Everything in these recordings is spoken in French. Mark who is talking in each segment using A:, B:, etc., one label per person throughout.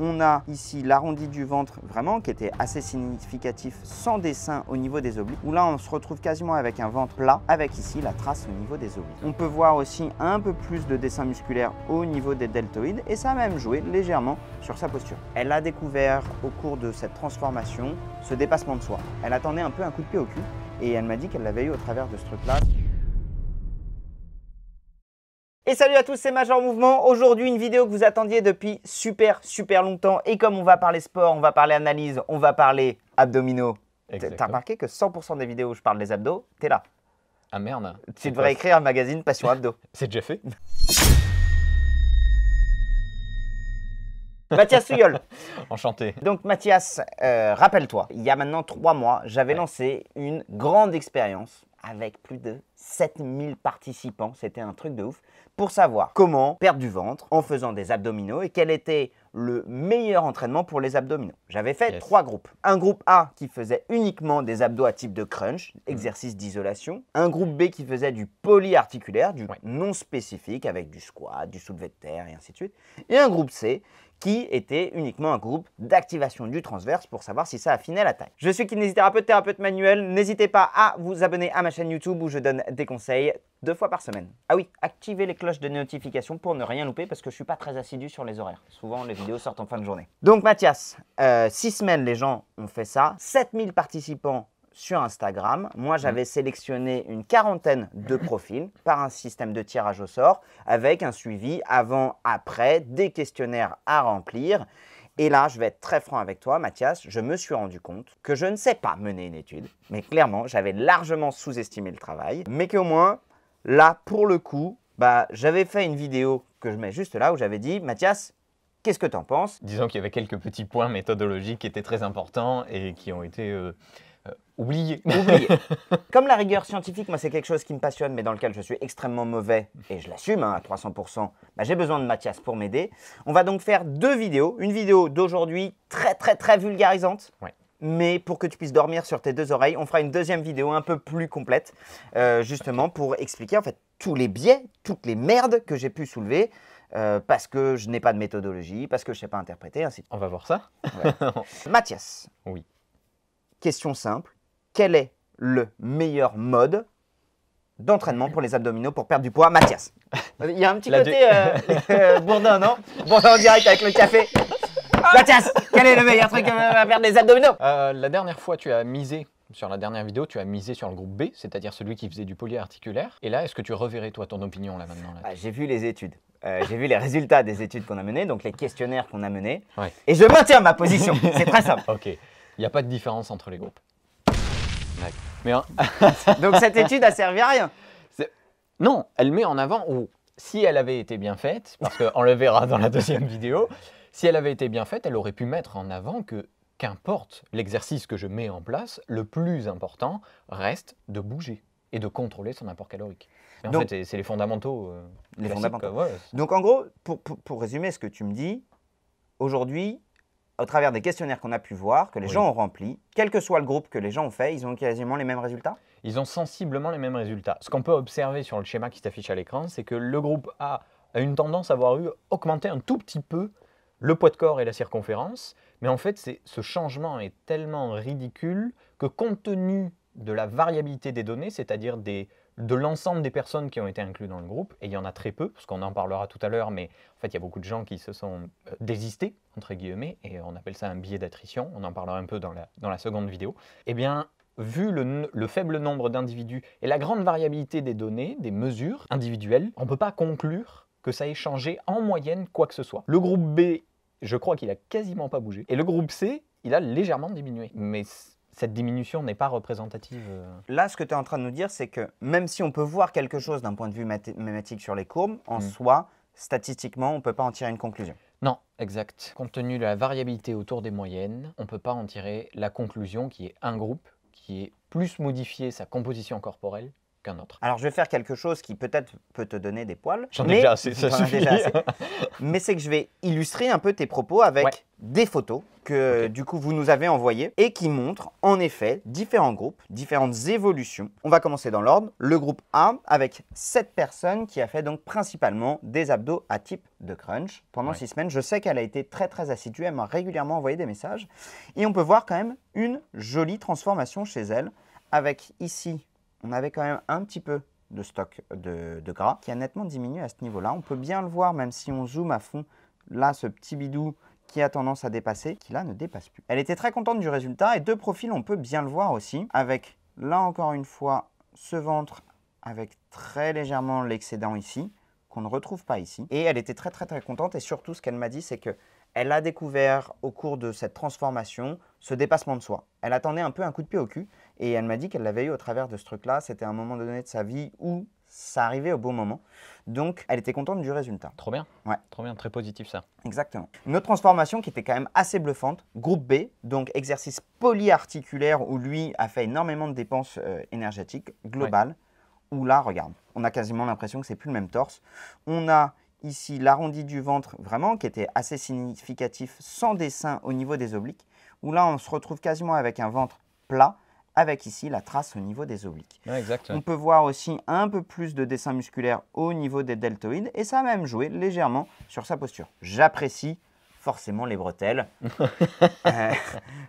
A: On a ici l'arrondi du ventre vraiment qui était assez significatif sans dessin au niveau des obliques où là on se retrouve quasiment avec un ventre plat avec ici la trace au niveau des obliques. On peut voir aussi un peu plus de dessin musculaire au niveau des deltoïdes et ça a même joué légèrement sur sa posture. Elle a découvert au cours de cette transformation ce dépassement de soi. Elle attendait un peu un coup de pied au cul et elle m'a dit qu'elle l'avait eu au travers de ce truc là. Et salut à tous, c'est Major Mouvement. Aujourd'hui, une vidéo que vous attendiez depuis super, super longtemps. Et comme on va parler sport, on va parler analyse, on va parler abdominaux. T'as remarqué que 100% des vidéos où je parle des abdos, t'es là. Ah merde. Tu devrais écrire un magazine Passion Abdos. c'est déjà fait. Mathias Souillol. Enchanté. Donc Mathias, euh, rappelle-toi, il y a maintenant trois mois, j'avais lancé une grande expérience avec plus de 7000 participants. C'était un truc de ouf. Pour savoir comment perdre du ventre en faisant des abdominaux et quel était le meilleur entraînement pour les abdominaux. J'avais fait trois groupes. Un groupe A qui faisait uniquement des abdos à type de crunch, mm. exercice d'isolation. Un groupe B qui faisait du polyarticulaire, du non spécifique avec du squat, du soulevé de terre et ainsi de suite. Et un groupe C qui était uniquement un groupe d'activation du transverse pour savoir si ça affinait la taille. Je suis kinésithérapeute, thérapeute manuel, n'hésitez pas à vous abonner à ma chaîne YouTube où je donne des conseils deux fois par semaine. Ah oui, activez les cloches de notification pour ne rien louper parce que je suis pas très assidu sur les horaires. Souvent, les vidéos sortent en fin de journée. Donc Mathias, 6 euh, semaines les gens ont fait ça, 7000 participants sur Instagram. Moi, mhm. j'avais sélectionné une quarantaine de profils par un système de tirage au sort avec un suivi avant, après, des questionnaires à remplir. Et là, je vais être très franc avec toi, Mathias, je me suis rendu compte que je ne sais pas mener une étude, mais clairement, j'avais largement sous-estimé le travail, mais qu'au moins, là, pour le coup, bah, j'avais fait une vidéo que je mets juste là où j'avais dit, Mathias, Qu'est-ce que tu en penses
B: Disons qu'il y avait quelques petits points méthodologiques qui étaient très importants et qui ont été euh, euh, oublié. Comme la rigueur scientifique, moi, c'est quelque chose qui me passionne, mais dans lequel je suis extrêmement mauvais,
A: et je l'assume hein, à 300%, bah, j'ai besoin de Mathias pour m'aider. On va donc faire deux vidéos. Une vidéo d'aujourd'hui très, très, très vulgarisante. Mais pour que tu puisses dormir sur tes deux oreilles, on fera une deuxième vidéo un peu plus complète, euh, justement pour expliquer en fait tous les biais, toutes les merdes que j'ai pu soulever euh, parce que je n'ai pas de méthodologie, parce que je ne sais pas interpréter, ainsi de suite. On va voir ça. Mathias. Oui. Question simple, quel est le meilleur mode d'entraînement pour les abdominaux pour perdre du poids, Mathias
B: Il y a un petit côté euh, euh, Bourdin, non Bourdin en direct avec le café. Mathias, quel est le meilleur truc à perdre les abdominaux euh, La dernière fois, tu as misé sur la dernière vidéo, tu as misé sur le groupe B, c'est-à-dire celui qui faisait du polyarticulaire. Et là, est-ce que tu reverrais, toi, ton opinion là maintenant bah, J'ai vu les études. j'ai vu les résultats des études qu'on a menées, donc les questionnaires qu'on a menés. Et je maintiens ma position. C'est très simple. ok. Il n'y a pas de différence entre les groupes. Hein. Donc cette étude a servi à rien Non, elle met en avant, ou si elle avait été bien faite, parce qu'on le verra dans la deuxième vidéo, si elle avait été bien faite, elle aurait pu mettre en avant que, qu'importe l'exercice que je mets en place, le plus important reste de bouger et de contrôler son apport calorique. c'est les fondamentaux. Euh, les
A: Donc en gros, pour résumer ce que tu me dis, aujourd'hui, au travers des questionnaires qu'on a pu voir, que les gens ont remplis, quel que soit le groupe que les gens ont fait, ils ont
B: quasiment les mêmes résultats Ils ont sensiblement les mêmes résultats. Ce qu'on peut observer sur le schéma qui s'affiche à l'écran, c'est que le groupe A a une tendance à avoir eu augmenté un tout petit peu le poids de corps et la circonférence, mais en fait, ce changement est tellement ridicule que compte tenu de la variabilité des données, c'est-à-dire des de l'ensemble des personnes qui ont été incluses dans le groupe, et il y en a très peu, parce qu'on en parlera tout à l'heure, mais en fait, il y a beaucoup de gens qui se sont euh, désistés, entre guillemets, et on appelle ça un biais d'attrition, on en parlera un peu dans la, dans la seconde vidéo, eh bien, vu le, faible nombre d'individus et la grande variabilité des données, des mesures individuelles, on ne peut pas conclure que ça ait changé en moyenne quoi que ce soit. Le groupe B, je crois qu'il a quasiment pas bougé, et le groupe C, il a légèrement diminué. Mais cette diminution n'est pas représentative. Euh.
A: Là, ce que tu es en train de nous dire, c'est que même si on peut voir quelque chose d'un point de vue mathématique
B: sur les courbes, en hmm. soi, statistiquement, on ne peut pas en tirer une conclusion. Non, exact. Compte tenu de la variabilité autour des moyennes, on ne peut pas en tirer la conclusion qui est un groupe qui est plus modifié sa composition corporelle autre.
A: Alors, je vais faire quelque chose qui peut-être peut te donner des poils. J'en ai déjà assez, ça Déjà mais c'est que je vais illustrer un peu tes propos avec des photos que du coup vous nous avez envoyées et qui montrent en effet différents groupes, différentes évolutions. On va commencer dans l'ordre. Le groupe A avec cette personne qui a fait donc principalement des abdos à type de crunch pendant six semaines. Je sais qu'elle a été très très assidue, elle m'a régulièrement envoyé des messages. Et on peut voir quand même une jolie transformation chez elle avec ici on avait quand même un petit peu de stock de, gras qui a nettement diminué à ce niveau-là. On peut bien le voir même si on zoome à fond. Là, ce petit bidou qui a tendance à dépasser, qui là ne dépasse plus. Elle était très contente du résultat et de profil, on peut bien le voir aussi, avec là encore une fois ce ventre avec très légèrement l'excédent ici, qu'on ne retrouve pas ici. Et elle était très très très contente et surtout ce qu'elle m'a dit c'est que elle a découvert au cours de cette transformation ce dépassement de soi. Elle attendait un peu un coup de pied au cul et elle m'a dit qu'elle l'avait eu au travers de ce truc-là. C'était un moment donné de sa vie où ça arrivait au bon moment. Donc, elle était contente du résultat. Trop bien. Ouais.
B: Trop bien, très positif ça. Exactement.
A: Une autre transformation qui était quand même assez bluffante, groupe B, donc exercice polyarticulaire où lui a fait énormément de dépenses euh, énergétiques globales, Ou où là, regarde, on a quasiment l'impression que c'est plus le même torse. On a Ici, l'arrondi du ventre, vraiment, qui était assez significatif, sans dessin au niveau des obliques, où là, on se retrouve quasiment avec un ventre plat, avec ici la trace au niveau des obliques. On peut voir aussi un peu plus de dessin musculaire au niveau des deltoïdes, et ça a même joué légèrement sur sa posture. J'apprécie forcément les bretelles. Euh,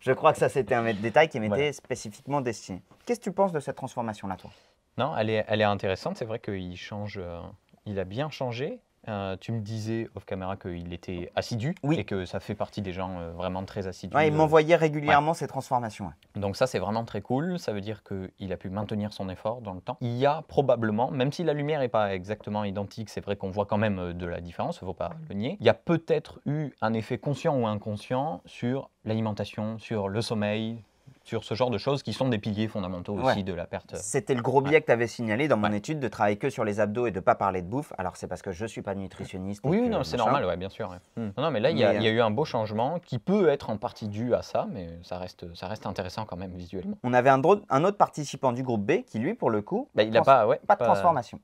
A: je crois que ça, c'était un détail qui m'était spécifiquement destiné. Qu'est-ce que tu penses de cette transformation-là, toi
B: Non, elle est, intéressante. C'est vrai qu'il change, euh, il a bien changé. Euh, tu me disais off camera qu'il était assidu et que ça fait partie des gens euh, vraiment très assidus. il euh, m'envoyait régulièrement ces ses transformations. Donc ça c'est vraiment très cool, ça veut dire qu'il a pu maintenir son effort dans le temps. Il y a probablement, même si la lumière n'est pas exactement identique, c'est vrai qu'on voit quand même de la différence, il ne faut pas le nier, il y a peut-être eu un effet conscient ou inconscient sur l'alimentation, sur le sommeil, sur ce genre de choses qui sont des piliers fondamentaux aussi de la perte. C'était
A: le gros biais que tu avais signalé dans mon étude de travailler que sur les abdos et de ne pas parler de bouffe.
B: Alors c'est parce que je ne suis pas nutritionniste. Oui, non, c'est normal, ouais, bien sûr. Hmm. Non, mais là, il y, a euh, eu un beau changement qui peut être en partie dû à ça, mais ça reste, ça reste intéressant quand même visuellement.
A: On avait un, un autre
B: participant du groupe B qui, lui, pour le coup,
A: bah, il n'a pas, pas, de transformation.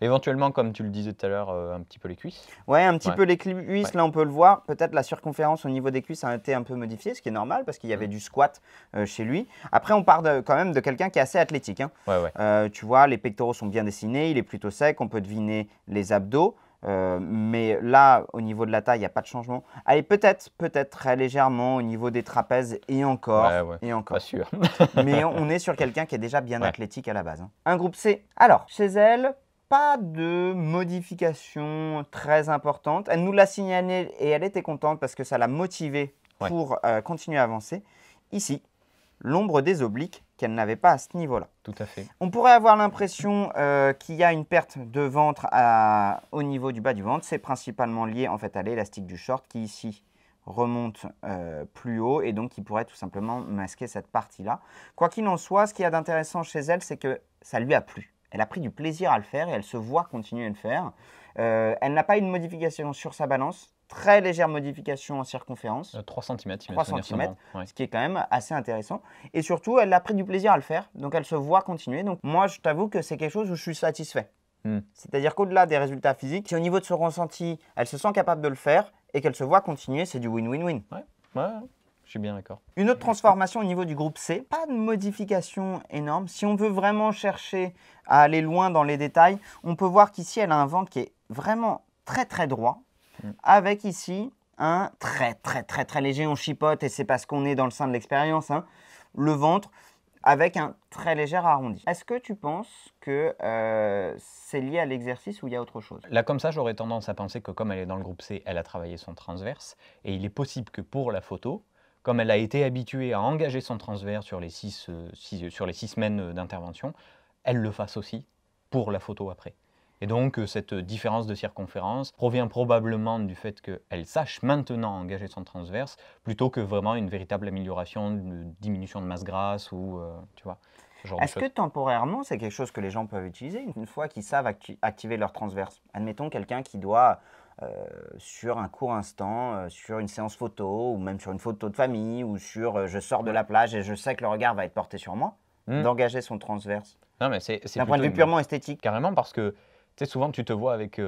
B: Éventuellement, comme tu le disais tout à l'heure, euh, un petit peu les cuisses. Ouais, un petit peu les
A: cuisses, là on peut le voir. Peut-être la circonférence au niveau des cuisses a été un peu modifiée, ce qui est normal parce qu'il y avait mm. du squat euh, chez lui. Après, on part quand même de quelqu'un qui est assez athlétique. Hein. Euh, tu vois, les pectoraux sont bien dessinés, il est plutôt sec, on peut deviner les abdos. mais là, au niveau de la taille, il n'y a pas de changement. Allez, peut-être, peut-être très légèrement au niveau des trapèzes et encore. et encore. Pas sûr. mais on est sur quelqu'un qui est déjà bien athlétique à la base. Hein. Un groupe C. Alors, chez elle, pas de modification très importante. Elle nous l'a signalé et elle était contente parce que ça l'a motivée pour euh, continuer à avancer. Ici, l'ombre des obliques qu'elle n'avait pas à ce niveau-là. Tout à fait. On pourrait avoir l'impression euh, qu'il y a une perte de ventre à, au niveau du bas du ventre. C'est principalement lié en fait à l'élastique du short qui ici remonte euh, plus haut et donc qui pourrait tout simplement masquer cette partie-là. Quoi qu'il en soit, ce qu'il y a d'intéressant chez elle, c'est que ça lui a plu. Elle a pris du plaisir à le faire et elle se voit continuer à le faire. Euh, elle n'a pas une modification sur sa balance, très légère modification en circonférence. 3 cm, 3 cm, ce qui est quand même assez intéressant. Et surtout, elle a pris du plaisir à le faire, donc elle se voit continuer. Donc moi, je t'avoue que c'est quelque chose où je suis satisfait. Hmm. C'est-à-dire qu'au-delà des résultats physiques, si au niveau de son ressenti, elle se sent capable de le faire et qu'elle se voit continuer, c'est du win-win-win. Ouais.
B: Ouais. Je suis bien d'accord.
A: Une autre transformation au niveau du groupe C, pas de modification énorme. Si on veut vraiment chercher à aller loin dans les détails, on peut voir qu'ici, elle a un ventre qui est vraiment très très droit, mm. avec ici un très très très très léger, on chipote et c'est parce qu'on est dans le sein de l'expérience, hein, le ventre avec un très léger arrondi. Est-ce que tu penses que euh, c'est lié à l'exercice ou il y a autre chose
B: Là, comme ça, j'aurais tendance à penser que comme elle est dans le groupe C, elle a travaillé son transverse, et il est possible que pour la photo, comme elle a été habituée à engager son transverse sur les six, euh, euh, sur les semaines euh, d'intervention, elle le fasse aussi pour la photo après. Et donc cette différence de circonférence provient probablement du fait qu'elle sache maintenant engager son transverse plutôt que vraiment une véritable amélioration, une diminution de masse grasse ou tu vois.
A: Est-ce que temporairement, c'est quelque chose que les gens peuvent utiliser une fois qu'ils savent activer leur transverse Admettons quelqu'un qui doit euh, sur un court instant, euh, sur une séance photo, ou même sur une photo de famille, ou sur euh, je sors de la plage et je sais que le regard va être porté sur moi,
B: hmm. d'engager son transverse. Non, mais c'est. D'un point de vue purement esthétique. Carrément, parce que tu souvent tu te vois avec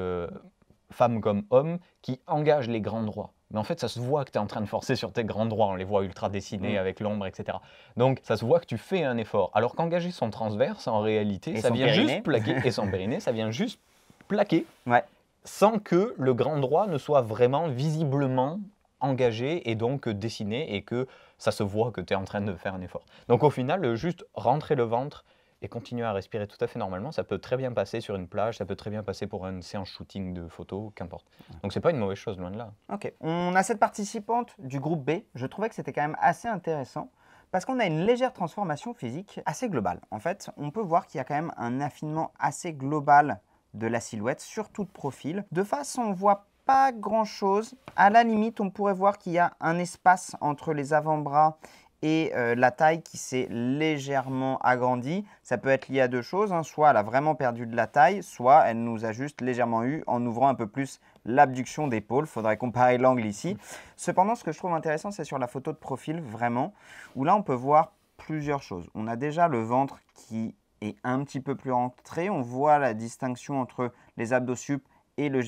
B: femmes comme hommes qui engagent les grands droits. Mais en fait, ça se voit que tu es en train de forcer sur tes grands droits. On les voit ultra dessinés hmm. avec l'ombre, etc. Donc, ça se voit que tu fais un effort. Alors qu'engager son transverse, en réalité, ça vient juste plaquer. et son périnée, ça vient juste plaquer. Ouais sans que le grand droit ne soit vraiment visiblement engagé et donc dessiné et que ça se voit que tu es en train de faire un effort. Donc au final, juste rentrer le ventre et continuer à respirer tout à fait normalement, ça peut très bien passer sur une plage, ça peut très bien passer pour une séance shooting de photos, qu'importe. Donc c'est pas une mauvaise chose, loin de là.
A: Ok. On a cette participante du groupe B. Je trouvais que c'était quand même assez intéressant parce qu'on a une légère transformation physique assez globale. En fait, on peut voir qu'il y a quand même un affinement assez global de la silhouette, surtout de profil. De face, on voit pas grand chose. À la limite, on pourrait voir qu'il y a un espace entre les avant-bras et euh, la taille qui s'est légèrement agrandie. Ça peut être lié à deux choses, hein. soit elle a vraiment perdu de la taille, soit elle nous a juste légèrement eu en ouvrant un peu plus l'abduction d'épaule. Faudrait comparer l'angle ici. Cependant, ce que je trouve intéressant, c'est sur la photo de profil, vraiment, où là, on peut voir plusieurs choses. On a déjà le ventre qui et un petit peu plus rentré. On voit la distinction entre les abdos sup et le,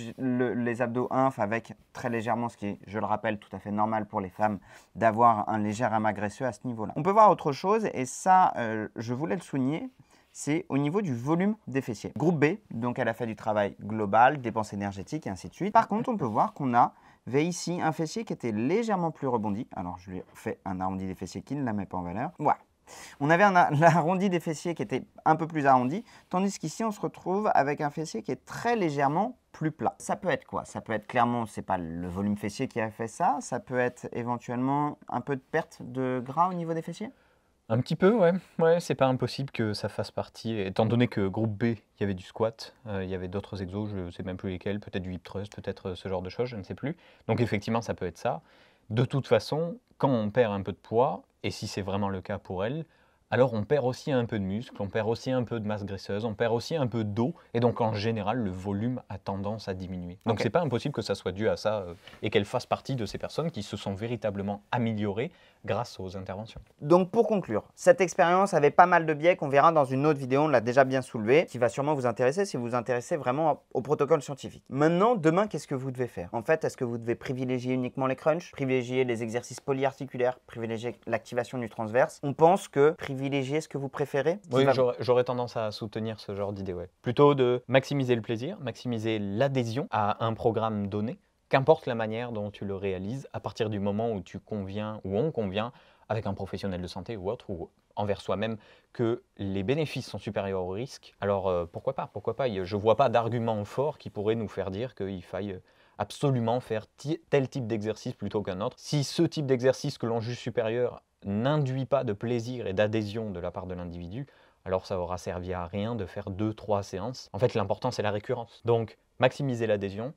A: les abdos inf avec très légèrement, ce qui est, je le rappelle, tout à fait normal pour les femmes d'avoir un léger âme à ce niveau-là. On peut voir autre chose et ça, euh, je voulais le souligner, c'est au niveau du volume des fessiers. Groupe B, donc elle a fait du travail global, dépenses énergétiques et ainsi de suite. Par contre, on peut voir qu'on a avait ici un fessier qui était légèrement plus rebondi. Alors, je lui ai fait un arrondi des fessiers qui ne la met pas en valeur. Voilà on avait l'arrondi des fessiers qui était un peu plus arrondi, tandis qu'ici, on se retrouve avec un fessier qui est très légèrement plus plat. Ça peut être quoi Ça peut être clairement, c'est pas le volume fessier qui a fait ça, ça peut être éventuellement un peu de perte de gras au niveau des fessiers
B: un petit peu, ouais. Ouais, c'est pas impossible que ça fasse partie. Étant donné que groupe B, il y avait du squat, euh, il y avait d'autres exos, je ne sais même plus lesquels, peut-être du hip thrust, peut-être ce genre de choses, je ne sais plus. Donc effectivement, ça peut être ça. De toute façon, quand on perd un peu de poids, et si c'est vraiment le cas pour elle, alors on perd aussi un peu de muscle, on perd aussi un peu de masse graisseuse, on perd aussi un peu d'eau, et donc en général le volume a tendance à diminuer. Donc c'est pas impossible que ça soit dû à ça euh, et qu'elle fasse partie de ces personnes qui se sont véritablement améliorées grâce aux interventions.
A: Donc pour conclure, cette expérience avait pas mal de biais qu'on verra dans une autre vidéo, on l'a déjà bien soulevé, qui va sûrement vous intéresser si vous vous intéressez vraiment au protocole scientifique. Maintenant, demain, qu'est-ce que vous devez faire En fait, est-ce que vous devez privilégier uniquement les crunchs, privilégier les exercices polyarticulaires, privilégier l'activation du transverse On pense que ce que vous préférez Oui,
B: j'aurais tendance à soutenir ce genre d'idée, ouais. Plutôt de maximiser le plaisir, maximiser l'adhésion à un programme donné, qu'importe la manière dont tu le réalises, à partir du moment où tu conviens, ou on convient, avec un professionnel de santé ou autre, ou envers soi-même que les bénéfices sont supérieurs aux risques, alors euh, pourquoi pas Pourquoi pas Je vois pas d'argument fort qui pourrait nous faire dire qu'il faille absolument faire tel type d'exercice plutôt qu'un autre. Si ce type d'exercice que l'on juge supérieur n'induit pas de plaisir et d'adhésion de la part de l'individu, alors ça aura servi à rien de faire deux, trois séances. En fait, l'important, c'est la récurrence. Donc, maximiser l'adhésion,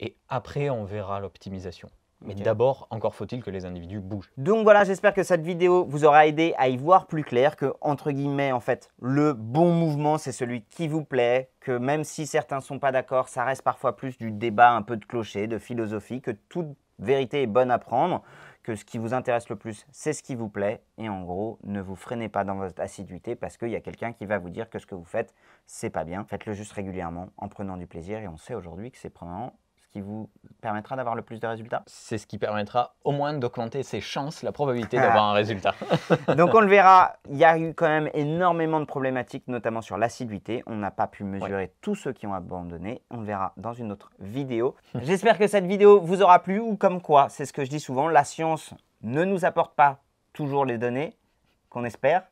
B: et après, on verra l'optimisation. Mais d'abord, encore faut-il que les individus bougent.
A: Donc voilà, j'espère que cette vidéo vous aura aidé à y voir plus clair que, entre guillemets, en fait, le bon mouvement, c'est celui qui vous plaît, que même si certains ne sont pas d'accord, ça reste parfois plus du débat un peu de clocher, de philosophie, que toute vérité est bonne à prendre que ce qui vous intéresse le plus, c'est ce qui vous plaît. Et en gros, ne vous freinez pas dans votre assiduité parce qu'il y a quelqu'un qui va vous dire que ce que vous faites, c'est pas bien. Faites-le juste régulièrement en prenant du plaisir. Et on sait aujourd'hui que c'est probablement qui vous permettra d'avoir le plus de résultats C'est ce qui permettra au moins d'augmenter ses chances, la probabilité ah. d'avoir un résultat. Donc on le verra, il y a eu quand même énormément de problématiques, notamment sur l'assiduité. On n'a pas pu mesurer tous ceux qui ont abandonné. On le verra dans une autre vidéo. J'espère que cette vidéo vous aura plu ou comme quoi, c'est ce que je dis souvent, la science ne nous apporte pas toujours les données, qu'on espère.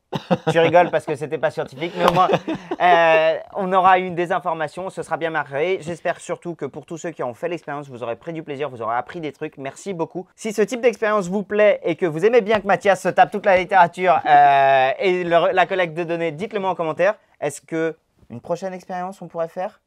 A: tu rigoles parce que c'était pas scientifique, mais au moins, euh, on aura une des informations, ce sera bien marqué. J'espère surtout que pour tous ceux qui ont fait l'expérience, vous aurez pris du plaisir, vous aurez appris des trucs. Merci beaucoup. Si ce type d'expérience vous plaît et que vous aimez bien que Mathias se tape toute la littérature euh, et la collecte de données, dites-le moi en commentaire. Est-ce que une prochaine expérience on pourrait faire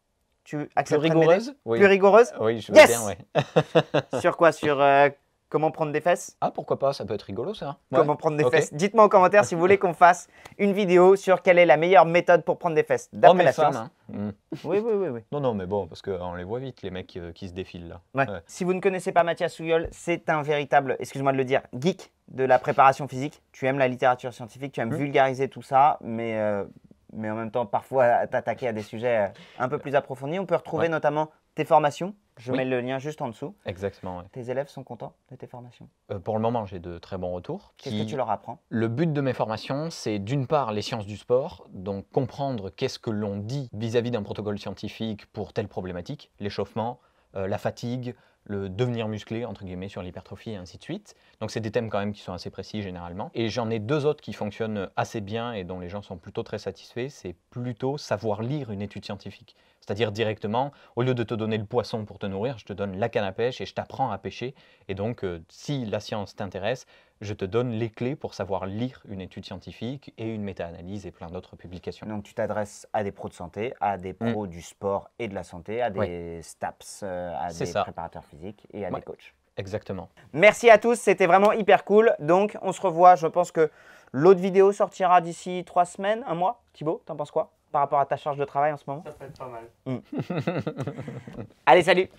A: tu Plus rigoureuse oui. Plus rigoureuse Oui, je veux bien, Sur quoi Sur euh, Comment prendre des fesses Ah, pourquoi pas, ça peut être rigolo ça. Comment prendre des fesses Dites-moi en commentaire si vous voulez qu'on fasse une vidéo sur quelle est la meilleure méthode pour prendre des fesses, d'après oh, la science. Hein.
B: Mm. Oui, oui, oui, oui. Non, non, mais bon, parce qu'on les voit vite, les mecs euh, qui, se défilent
A: là. Si vous ne connaissez pas Mathias Souyol, c'est un véritable, excuse-moi de le dire, geek de la préparation physique. Tu aimes la littérature scientifique, tu aimes hmm. vulgariser tout ça, mais euh, mais en même temps parfois t'attaquer à des sujets euh, un peu plus approfondis. On peut retrouver notamment tes formations je mets le
B: lien juste en dessous. Exactement.
A: Tes élèves sont contents de tes formations
B: euh, Pour le moment, j'ai de très bons retours. Qu'est-ce que tu leur apprends Le but de mes formations, c'est d'une part les sciences du sport, donc comprendre qu'est-ce que l'on dit vis-à-vis d'un protocole scientifique pour telle problématique, l'échauffement, euh, la fatigue, le devenir musclé, entre guillemets, sur l'hypertrophie et ainsi de suite. Donc c'est des thèmes quand même qui sont assez précis généralement. Et j'en ai deux autres qui fonctionnent assez bien et dont les gens sont plutôt très satisfaits. C'est plutôt savoir lire une étude scientifique. C'est-à-dire directement, au lieu de te donner le poisson pour te nourrir, je te donne la canne à pêche et je t'apprends à pêcher. Et donc, euh, si la science t'intéresse, je te donne les clés pour savoir lire une étude scientifique et une méta-analyse et plein d'autres publications. Donc tu t'adresses à des pros de santé, à des pros mm. du sport et de la santé, à des STAPS, euh, à des préparateurs physique et à des coachs. Exactement.
A: Merci à tous, c'était vraiment hyper cool. Donc, on se revoit. Je pense que l'autre vidéo sortira d'ici trois semaines, un mois. Thibaut, t'en penses quoi par rapport à ta charge de travail en ce moment Ça peut être pas mal.
B: Hmm. Allez, salut